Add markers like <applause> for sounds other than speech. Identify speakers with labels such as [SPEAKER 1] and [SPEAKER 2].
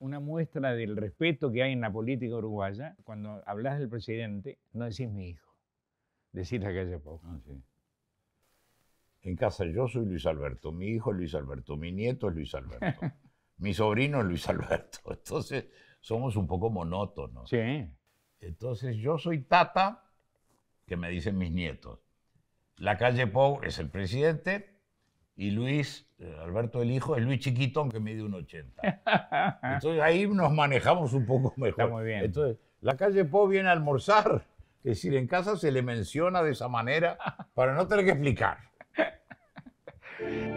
[SPEAKER 1] una muestra del respeto que hay en la política uruguaya, cuando hablas del presidente, no
[SPEAKER 2] decís mi hijo, decís la calle Pau. Ah, en casa yo soy Luis Alberto, mi hijo es Luis Alberto, mi nieto es Luis Alberto, <laughs> mi sobrino es Luis Alberto. Entonces somos un poco monótonos. Sí. Entonces yo soy Tata, que me dicen mis nietos. La calle Pou es el presidente, y Luis, eh, Alberto el hijo, es Luis Chiquito, que mide un 80. <laughs> Entonces ahí nos manejamos un poco mejor. Está muy bien. Entonces, la calle Po viene a almorzar. Es decir, en casa se le menciona de esa manera para no tener que explicar. <laughs>